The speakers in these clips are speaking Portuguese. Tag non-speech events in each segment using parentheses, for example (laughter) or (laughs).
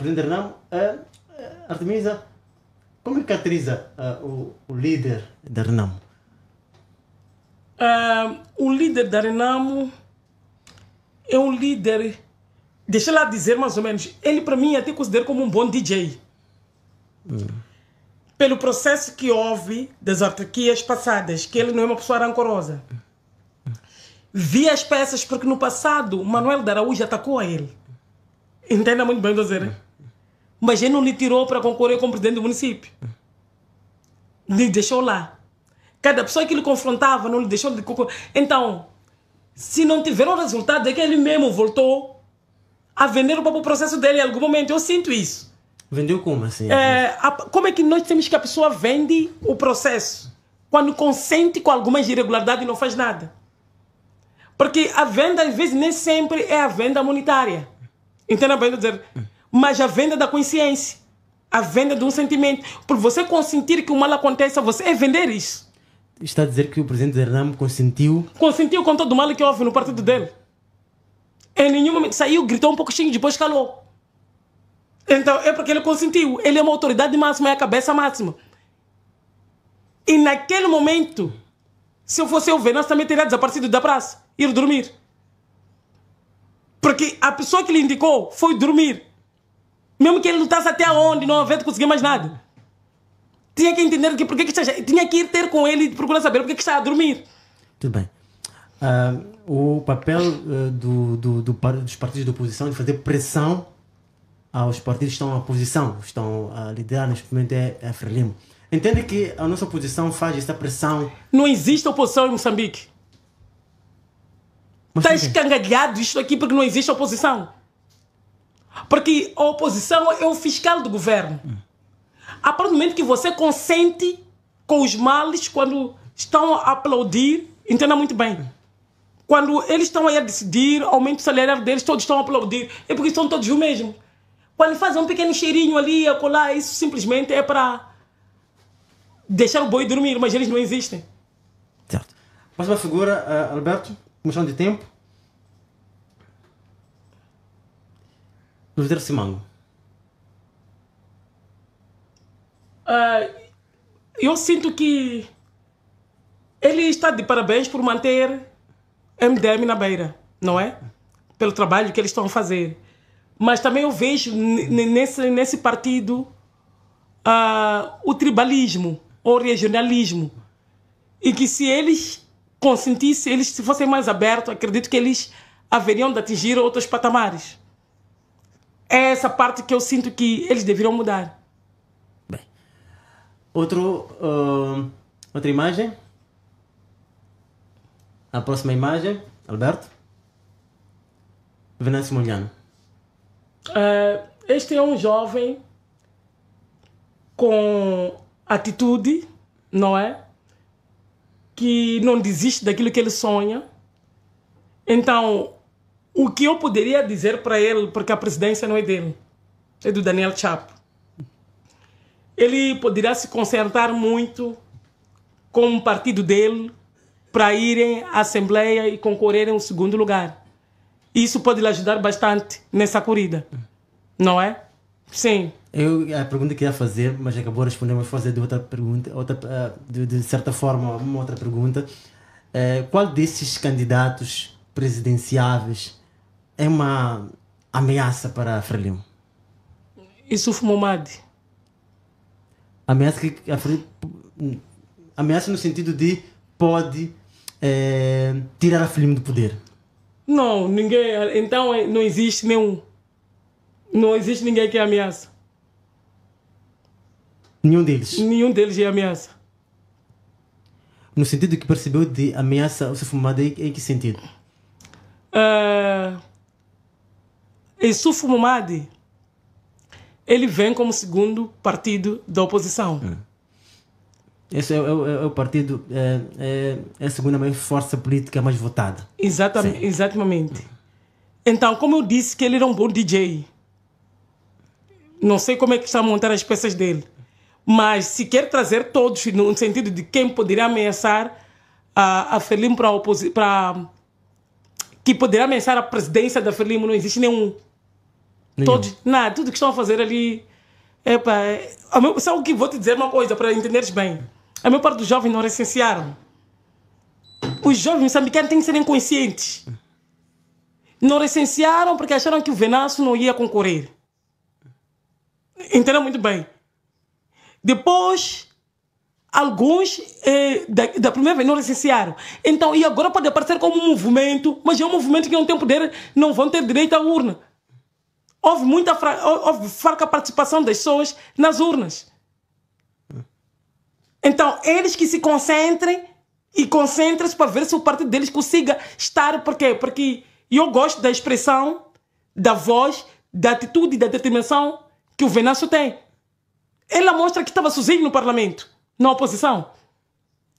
Apreender não. Uh, Artemisa, como é caracteriza o, o, líder da Renamo? Uh, o líder da Renamo é um líder, deixa lá dizer mais ou menos, ele para mim é até considero como um bom DJ. Hum. Pelo processo que houve das autarquias passadas, que ele não é uma pessoa rancorosa. Vi as peças porque no passado Manuel de Araújo atacou a ele. Entenda muito bem o que eu dizer. Mas ele não lhe tirou para concorrer como presidente do município. Lhe deixou lá. Cada pessoa que ele confrontava não lhe deixou de concorrer. Então, se não tiveram resultado, é que ele mesmo voltou a vender o próprio processo dele em algum momento. Eu sinto isso. Vendeu como assim? É, a, como é que nós temos que a pessoa vende o processo quando consente com algumas irregularidades e não faz nada? Porque a venda, às vezes, nem sempre é a venda monetária. Entenda bem, eu dizer mas a venda da consciência, a venda de um sentimento. Por você consentir que o mal aconteça, você é vender isso. Está a dizer que o presidente Hernam consentiu? Consentiu com todo o mal que houve no partido dele. Em nenhum momento saiu, gritou um pouco xingue, depois calou. Então é porque ele consentiu. Ele é uma autoridade máxima, é a cabeça máxima. E naquele momento, se eu fosse eu ver, nós também teria desaparecido da praça, ir dormir. Porque a pessoa que lhe indicou foi dormir. Mesmo que ele lutasse até onde, não havia de conseguir mais nada. Tinha que entender que porque que está, tinha que ir ter com ele e procurar saber porque que está a dormir. Tudo bem. Uh, o papel uh, do, do, do, dos partidos de oposição de fazer pressão aos partidos que estão à oposição, estão a liderar neste momento é, é Frelimo. Entende que a nossa oposição faz esta pressão? Não existe oposição em Moçambique. Está escangalhado isto aqui porque não existe oposição. Porque a oposição é o fiscal do governo. A partir do momento que você consente com os males, quando estão a aplaudir, entenda muito bem. Quando eles estão aí a decidir, aumento salarial deles, todos estão a aplaudir. É porque são todos o mesmo. Quando fazem um pequeno cheirinho ali, a colar, isso simplesmente é para deixar o boi dormir, mas eles não existem. Certo. Mais uma figura, eh, Alberto, questão de tempo. O Dersimang. Uh, ah, eu sinto que ele está de parabéns por manter MDM na beira, não é? Pelo trabalho que eles estão a fazer. Mas também eu vejo nesse, nesse partido uh, o tribalismo o regionalismo. E que se eles consentissem, eles se fossem mais abertos, acredito que eles haveriam de atingir outros patamares. É essa parte que eu sinto que eles deveriam mudar. Bem, outro, uh, outra imagem. A próxima imagem, Alberto. Venâncio Muliano. Uh, é, este é um jovem com atitude, não é? Que não desiste daquilo que ele sonha. Então, o que eu poderia dizer para ele, porque a presidência não é dele, é do Daniel Chapo. Ele poderá se consertar muito com o partido dele para irem à Assembleia e concorrerem ao segundo lugar. Isso pode lhe ajudar bastante nessa corrida, não é? Sim. Eu, a pergunta que ia fazer, mas acabou respondendo, mas fazer de outra pergunta, outra, eh, de, de certa forma, uma outra pergunta. É, qual desses candidatos presidenciáveis é uma ameaça para Frelimo? Isso foi Momade. Ameaça que a ameaça no sentido de pode é, tirar a Frelimo do poder. Não, ninguém. Então eh, não existe nenhum. Não existe ninguém que é ameaça. Nenhum deles. Nenhum deles é ameaça. No sentido que percebeu de ameaça, você fumada é em que sentido? Uh, Isuf Mumadi, ele vem como segundo partido da oposição. É. Esse é, é, é, é, o partido, é, é, é, a segunda maior força política mais votada. Exatamente. exatamente. Então, como eu disse que ele era um bom DJ, não sei como é que está a montar as peças dele, mas se quer trazer todos, no sentido de quem poderia ameaçar a, a Felim para a oposição, que poderia ameaçar a presidência da Felim, não existe nenhum Todos, nada, tudo que estão a fazer ali. Epa, é, a meu, sabe o que vou te dizer uma coisa para entenderes bem? A maior parte dos jovens não recensearam. Os jovens moçambicanos têm que ser inconscientes. Não recensearam porque acharam que o Venâncio não ia concorrer. Entendeu muito bem. Depois, alguns eh, da, da, primeira vez não licenciaram. Então, e agora pode aparecer como um movimento, mas é um movimento que não tem poder, não vão ter direito à urna houve muita fra... houve fraca participação das pessoas nas urnas. Então, eles que se concentrem e concentrem-se para ver se o partido deles consiga estar. Por quê? Porque eu gosto da expressão, da voz, da atitude e da determinação que o Venâncio tem. Ele mostra que estava sozinho no parlamento, na oposição.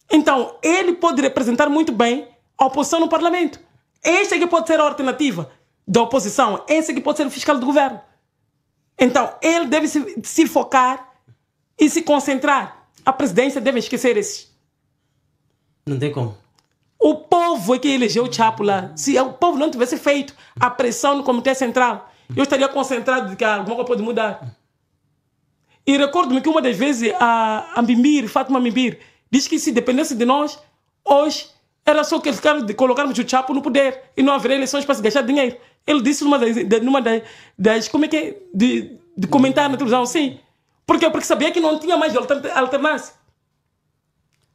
Então, ele pode representar muito bem a oposição no parlamento. Esta é que pode ser a alternativa da oposição, esse que pode ser o fiscal do governo. Então, ele deve se, se focar e se concentrar. A presidência deve esquecer esse Não tem como. O povo é que elegeu o Chapo lá. Se o povo não tivesse feito a pressão no Comitê Central, eu estaria concentrado de que alguma coisa pode mudar. E recordo-me que uma das vezes a, a Mimir, Fátima Mimir, disse que se dependesse de nós, hoje era só que de colocarmos o Chapo no poder e não haveria eleições para se gastar dinheiro. Ele disse numa das, numa das, como é que é? De, de comentar na televisão, sim. Por quê? Porque sabia que não tinha mais alternância.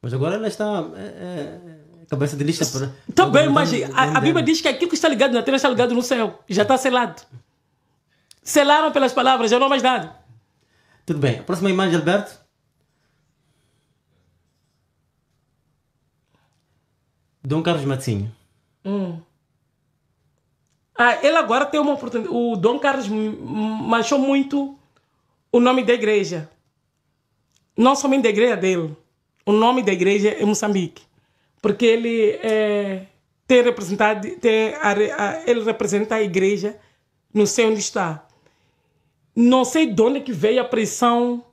Mas agora ela está. É, é, é, cabeça de lista para. Tá bem, mas a, a Bíblia diz que aquilo que está ligado na terra está ligado no céu. Já está selado. Selaram pelas palavras, já não há mais nada. Tudo bem. A próxima imagem, Alberto. Dom Carlos Matinho. Hum. Ah, ele agora tem uma oportunidade. O Dom Carlos manchou muito o nome da igreja. Não somente da igreja dele. O nome da igreja é Moçambique. Porque ele é, tem representado, tem a, a, ele representa a igreja, não sei onde está. Não sei de onde é que veio a pressão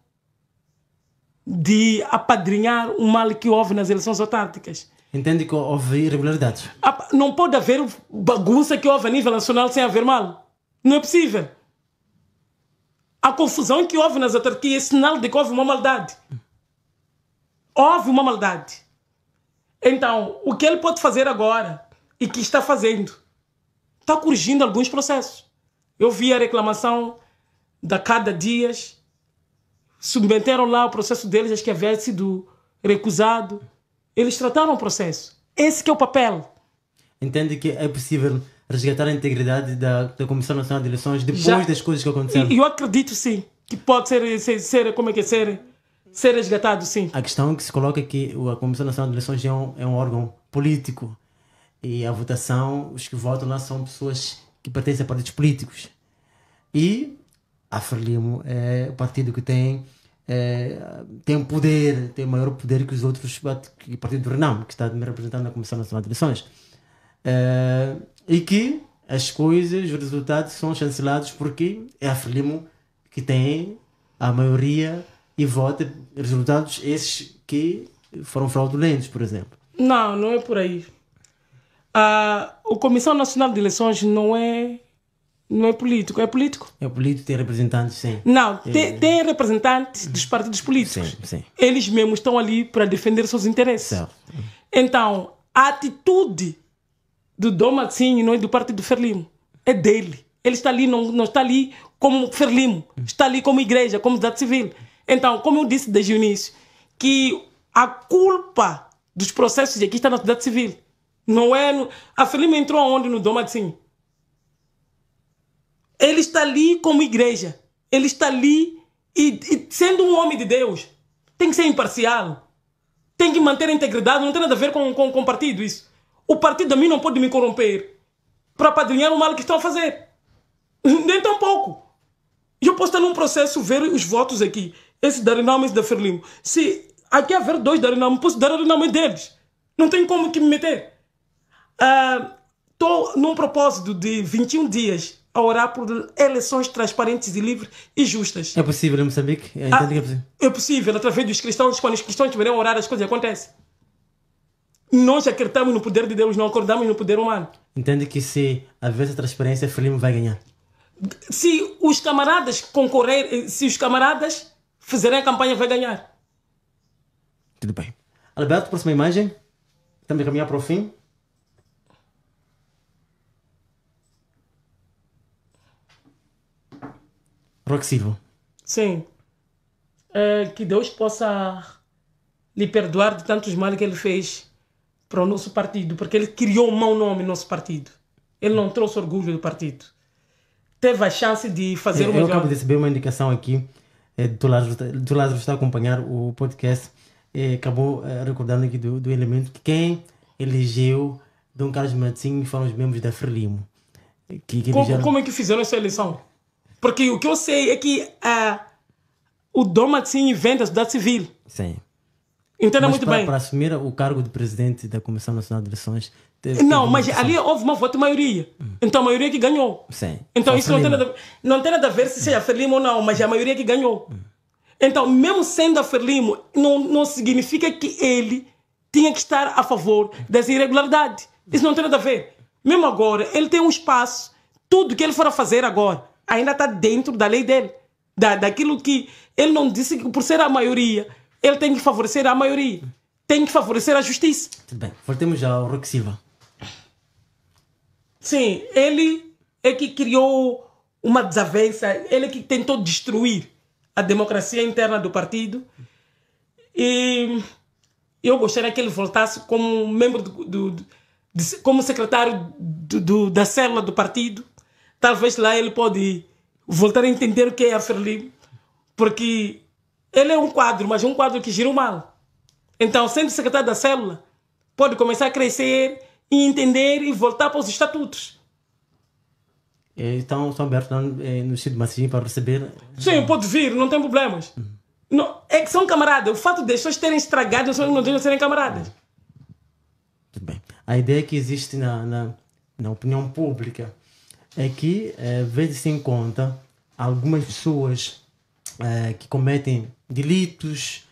de apadrinhar o mal que houve nas eleições autárquicas. Entende que houve irregularidades? Ah, não pode haver bagunça que houve a nível nacional sem haver mal. Não é possível. A confusão que houve nas autarquias é sinal de que houve uma maldade. Houve uma maldade. Então, o que ele pode fazer agora e que está fazendo? Está corrigindo alguns processos. Eu vi a reclamação da Cada Dias. Submeteram lá o processo deles, acho que havia é sido recusado eles trataram o processo. Esse é o papel. Entende que é possível resgatar a integridade da, da Comissão Nacional de Eleições depois Já, das coisas que aconteceram? Eu acredito sim que pode ser, ser, ser como é que é, ser, ser resgatado sim. A questão que se coloca é que a Comissão Nacional de Eleições é um, é um órgão político e a votação, os que votam lá são pessoas que pertencem a partidos políticos. E a Frelimo é o partido que tem é, tem poder, tem maior poder que os outros que o Partido do Renamo, que está me representando na Comissão Nacional de Eleições. É, e que as coisas, os resultados são chancelados porque é a Frelimo que tem a maioria e vota resultados esses que foram fraudulentos, por exemplo. Não, não é por aí. A, ah, a Comissão Nacional de Eleições não é não é político, é político? É político, tem representantes, sim. Não, é. tem, representantes dos partidos políticos. Sim, sim. Eles mesmos estão ali para defender seus interesses. Certo. Então, a atitude do Domazinho não é do partido Ferlimo, é dele. Ele está ali, não, não está ali como Ferlimo, está ali como igreja, como cidade civil. Então, como eu disse desde o início, que a culpa dos processos aqui está na cidade civil. Não é. No... A Ferlimo entrou onde no Domazinho? Ele está ali como igreja. Ele está ali e, e sendo um homem de Deus. Tem que ser imparcial. Tem que manter a integridade. Não tem nada a ver com, com, com o partido isso. O partido a mim não pode me corromper para padrinhar o mal que estão a fazer. (laughs) Nem tão pouco. Eu posso estar num processo, ver os votos aqui. Esse Darinamo e esse da Ferlimo. Se aqui haver dois Darinamo, posso dar o nome deles. Não tem como que me meter. Estou uh, ah, num propósito de 21 dias a orar por eleições transparentes e livres e justas. É possível em Moçambique? É, ah, é, possível. é possível, através dos cristãos. Quando os cristãos virem orar, as coisas acontecem. Nós acreditamos no poder de Deus, não acordamos no poder humano. Entende que se haver essa transparência, Felipe vai ganhar? Se os camaradas concorrerem, eh, se os camaradas fizerem a campanha, vai ganhar. Tudo bem. Alberto, próxima imagem. Estamos a caminhar para o fim. Roxivo. Sim. É, que Deus possa lhe perdoar de tantos males que ele fez para o nosso partido, porque ele criou um mau nome no nosso partido. Ele não trouxe orgulho do partido. Teve a chance de fazer é, uma. Eu acabo de receber uma indicação aqui é, do Lázaro, do Lázaro está a acompanhar o podcast. É, acabou é, recordando aqui do, do elemento que quem elegeu Dom Carlos Matinho foram os membros da Frelimo. Que, que como, já... como é que fizeram essa eleição? Porque o que eu sei é que uh, o Doma assim, inventa a sociedade civil. Sim. Entenda muito pra, bem. Para assumir o cargo de presidente da Comissão Nacional de Eleições. Não, mas ali houve uma voto maioria. Hum. Então a maioria que ganhou. Sim. Então Só isso não tem, nada, não tem nada a ver se seja Ferlimo ou não, mas é a maioria que ganhou. Hum. Então, mesmo sendo a Ferlimo, não, não significa que ele tinha que estar a favor dessa irregularidade. Isso não tem nada a ver. Mesmo agora, ele tem um espaço. Tudo que ele for a fazer agora ainda está dentro da lei dele. Da, daquilo que ele não disse que por ser a maioria, ele tem que favorecer a maioria. Tem que favorecer a justiça. Tudo bem. Voltemos ao Roque Silva. Sim, ele é que criou uma desavença, ele é que tentou destruir a democracia interna do partido. E eu gostaria que ele voltasse como membro do, do, do como secretário do, da célula do partido talvez lá ele pode voltar a entender o que é a Ferli, porque ele é um quadro, mas um quadro que gira mal. Então, sendo secretário da célula, pode começar a crescer e entender e voltar para os estatutos. É, então, São Berto no Chido é, Massim para receber. Né? Sim, pode vir, não tem problemas. Uhum. Não, é que são camaradas. O fato de pessoas terem estragado não devem serem camaradas. Muito bem. A ideia que existe na, na, na opinião pública é que é, eh, vê-se em conta algumas pessoas é, que cometem delitos,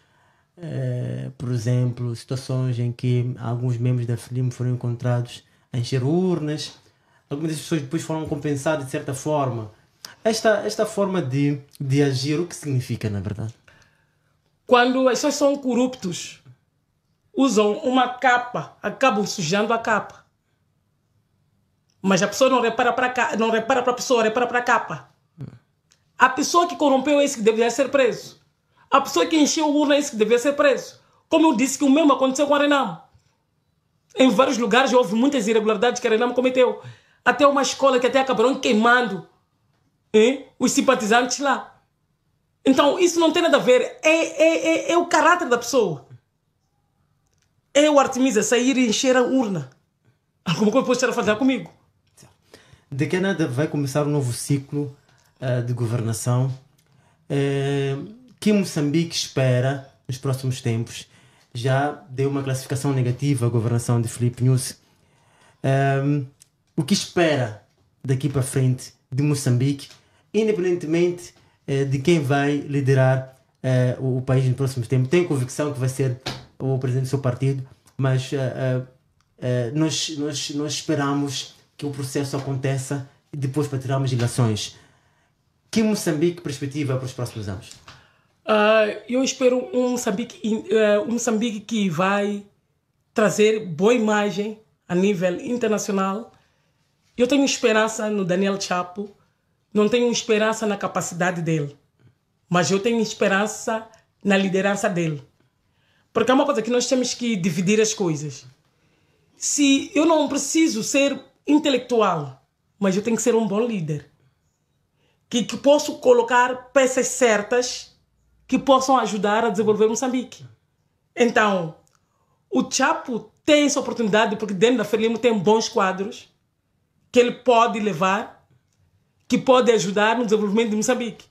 é, por exemplo, situações em que alguns membros da FLIM foram encontrados a encher urnas. Algumas das pessoas depois foram compensadas de certa forma. Esta, esta forma de, de agir, o que significa, na verdade? Quando as pessoas são corruptos, usam uma capa, acabam sujando a capa. Mas a pessoa não repara para cá, não repara para a pessoa, repara para a capa. A pessoa que corrompeu é esse que deveria ser preso. A pessoa que encheu o urna é esse que deveria ser preso. Como eu disse que o mesmo aconteceu com a Em vários lugares houve muitas irregularidades que a cometeu. Até uma escola que até acabaram queimando hein, os simpatizantes lá. Então, isso não tem nada a ver. É, é, é, é o caráter da pessoa. É o Artemisa sair e encher a urna. Alguma coisa pode estar a fazer comigo. Daqui a nada vai começar um novo ciclo uh, de governação uh, que Moçambique espera nos próximos tempos. Já deu uma classificação negativa à governação de Felipe News. Um, ah, o que espera daqui para frente de Moçambique, independentemente uh, de quem vai liderar o, o, país nos próximos tempos. Tenho convicção que vai ser o presidente do seu partido, mas nós, nós, nós esperamos que o processo aconteça e depois para tirarmos ligações. Que Moçambique perspectiva para os próximos anos? Uh, eu espero um Moçambique, uh, um Moçambique que vai trazer boa imagem a nível internacional. Eu tenho esperança no Daniel Chapo, não tenho esperança na capacidade dele, mas eu tenho esperança na liderança dele. Porque é uma coisa que nós temos que dividir as coisas. Se eu não preciso ser intelectual, mas eu tenho que ser um bom líder. Que, que posso colocar peças certas que possam ajudar a desenvolver Moçambique. Então, o Chapo tem essa oportunidade porque dentro da Frelimo tem bons quadros que ele pode levar, que pode ajudar no desenvolvimento de Moçambique.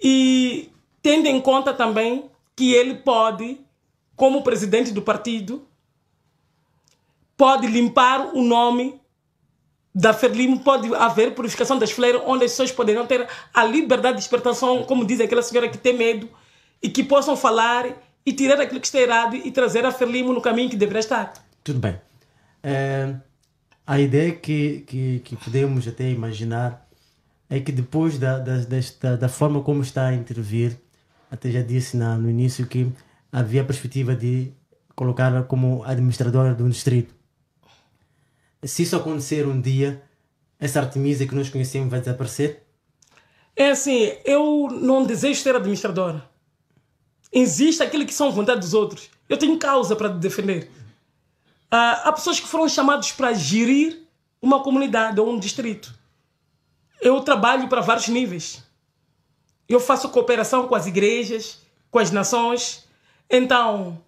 E tendo em conta também que ele pode, como presidente do partido, pode limpar o nome da Ferlim pode haver purificação das fleiras, onde as pessoas poderão ter a liberdade de despertação, como diz aquela senhora que tem medo, e que possam falar e tirar aquilo que está errado e trazer a Ferlim no caminho que deverá estar. Tudo bem. É, a ideia que, que, que, podemos até imaginar é que depois da, da, desta, da forma como está a intervir, até já disse na, no início que havia a perspectiva de colocá-la como administradora de um distrito se isso acontecer um dia, essa Artemisa que nós conhecemos vai desaparecer? É assim, eu não desejo ser administradora. Existe aquilo que são vontade dos outros. Eu tenho causa para defender. Ah, há pessoas que foram chamadas para gerir uma comunidade ou um distrito. Eu trabalho para vários níveis. Eu faço cooperação com as igrejas, com as nações. Então,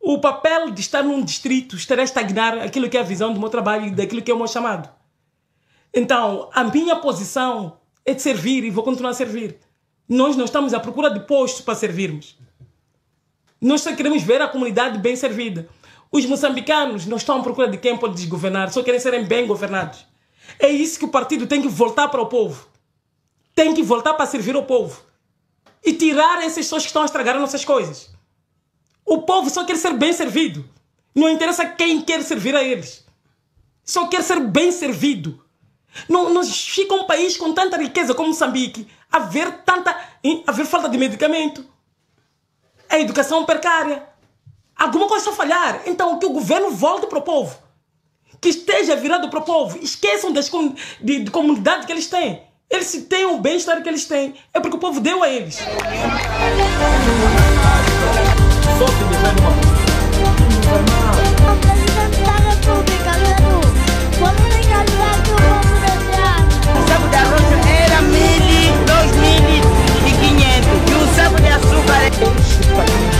o papel de estar num distrito estará a estagnar aquilo que é a visão do meu trabalho e daquilo que é o meu chamado. Então, a minha posição é de servir e vou continuar a servir. Nós não estamos à procura de postos para servirmos. Nós só queremos ver a comunidade bem servida. Os moçambicanos não estão à procura de quem pode desgovernar, só querem serem bem governados. É isso que o partido tem que voltar para o povo. Tem que voltar para servir o povo. E tirar essas pessoas que estão a estragar as nossas coisas. O povo só quer ser bem servido. Não interessa quem quer servir a eles. Só quer ser bem servido. Não, não fica um país com tanta riqueza como Moçambique haver tanta haver falta de medicamento, a educação precária. Alguma coisa a falhar. Então que o governo volte para o povo. Que esteja virado para o povo. Esqueçam das, de, de comunidade que eles têm. Eles se têm o bem-estar que eles têm. É porque o povo deu a eles. mil e o sapo de açúcar é...